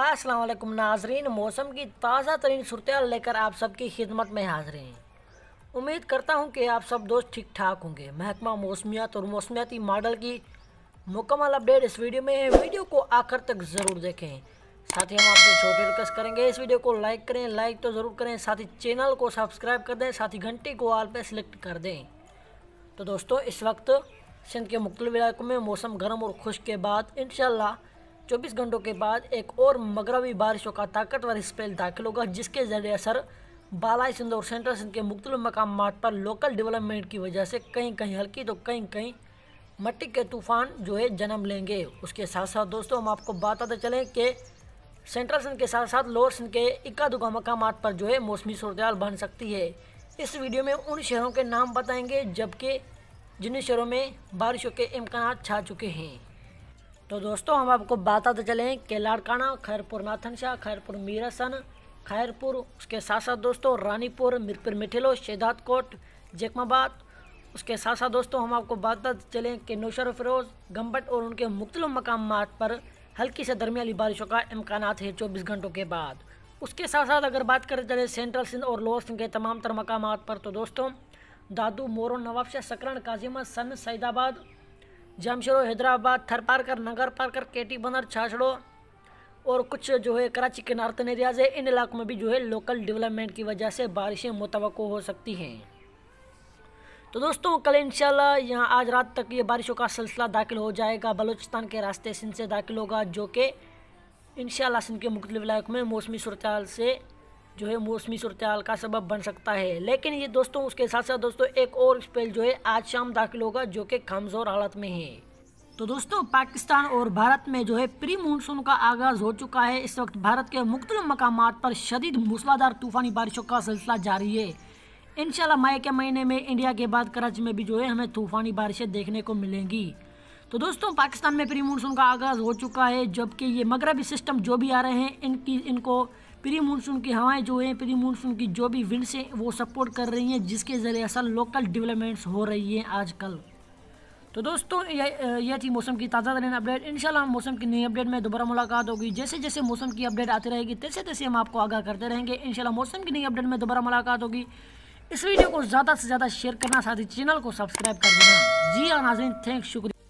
असलम नाजरीन मौसम की ताज़ा तरीन सूरत लेकर आप सबकी खिदमत में हाजिर हैं उम्मीद करता हूं कि आप सब दोस्त ठीक ठाक होंगे महकमा मौसमियात और मौसमियाती मॉडल की मुकम्मल अपडेट इस वीडियो में है वीडियो को आखिर तक ज़रूर देखें साथ ही हम आपसे छोटी रिक्वेस्ट करेंगे इस वीडियो को लाइक करें लाइक तो ज़रूर करें साथ ही चैनल को सब्सक्राइब कर दें साथ ही घंटे को आल पर सिलेक्ट कर दें तो दोस्तों इस वक्त सिंध के मुख्तलिफ इलाकों में मौसम गर्म और खुश के बाद इन 24 घंटों के बाद एक और मगरबी बारिशों का ताकतवर स्पेल दाखिल होगा जिसके जरिए असर बालाई सिंध और सेंट्रल सिंध के मुख्तु मकाम पर लोकल डेवलपमेंट की वजह से कहीं कहीं हल्की तो कहीं कहीं मट्टी के तूफ़ान जो है जन्म लेंगे उसके साथ साथ दोस्तों हम आपको बताते चलें कि सेंट्रल सिंध के साथ साथ लोअर सिंध के इक्का दुका मकाम पर जो है मौसमी सूरत बन सकती है इस वीडियो में उन शहरों के नाम बताएंगे जबकि जिन शहरों में बारिशों के इम्कान छा चुके हैं तो दोस्तों हम आपको बताते चले लाड़काना खैरपुर नाथनशाह खैरपुर मीरासन खैरपुर उसके साथ साथ दोस्तों रानीपुर मीरपुर मिठिलो कोट जैकमाबाद उसके साथ साथ दोस्तों हम आपको बताते चलें कि नौशर फिरोज गम्बट और उनके मुख्तल मकाम पर हल्की से दरमियाली बारिशों का इम्कान है चौबीस घंटों के बाद उसके साथ साथ अगर बात करें चले सेंट्रल सिंध और लोअर सिंध के तमाम तर मकाम पर तो दोस्तों दादू मोरू नवाबशाह सकरण काजिमा सन सैदाबाद जमशेरो हैदराबाद थर कर नगर पार कर केटी बनर छाछड़ो और कुछ जो है कराची के नार्थन एरियाज है इन इलाकों में भी जो है लोकल डेवलपमेंट की वजह से बारिशें मुतव हो सकती हैं तो दोस्तों कल इंशाल्लाह यहाँ आज रात तक ये बारिशों का सिलसिला दाखिल हो जाएगा बलूचिस्तान के रास्ते सिंध से दाखिल होगा जो कि इंशाल्लाह सिंध के मुख्तलिफ इलाकों में मौसमी सूरत से जो है मौसमी सूरत का सबब बन सकता है लेकिन ये दोस्तों उसके साथ साथ दोस्तों एक और स्पेल जो है आज शाम दाखिल होगा जो कि कमज़ोर हालत में है तो दोस्तों पाकिस्तान और भारत में जो है प्री मानसून का आगाज हो चुका है इस वक्त भारत के मुख्तु मकाम पर शदीद मूसलाधार तूफ़ानी बारिशों का सिलसिला जारी है इन मई के महीने में इंडिया के बाद कराची में भी जो है हमें तूफ़ानी बारिशें देखने को मिलेंगी तो दोस्तों पाकिस्तान में प्री मानसून का आगाज़ हो चुका है जबकि ये मगरबी सिस्टम जो भी आ रहे हैं इनकी इनको प्री मानसून की हवाएं जो हैं प्री मानसून की जो भी विंड्स हैं वो सपोर्ट कर रही हैं जिसके ज़रिए असल लोकल डेवलपमेंट्स हो रही हैं आजकल तो दोस्तों यह थी मौसम की ताज़ा तरीन अपडेट इंशाल्लाह मौसम की नई अपडेट में दोबारा मुलाकात होगी जैसे जैसे मौसम की अपडेट आती रहेगी तैसे तैसे हम आपको आगाह करते रहेंगे इनशाला मौसम की नई अपडेट में दोबारा मुलाकात होगी इस वीडियो को ज़्यादा से ज़्यादा शेयर करना साथ ही चैनल को सब्सक्राइब कर देना जी हाँ नाजरीन थैंक शुक्रिया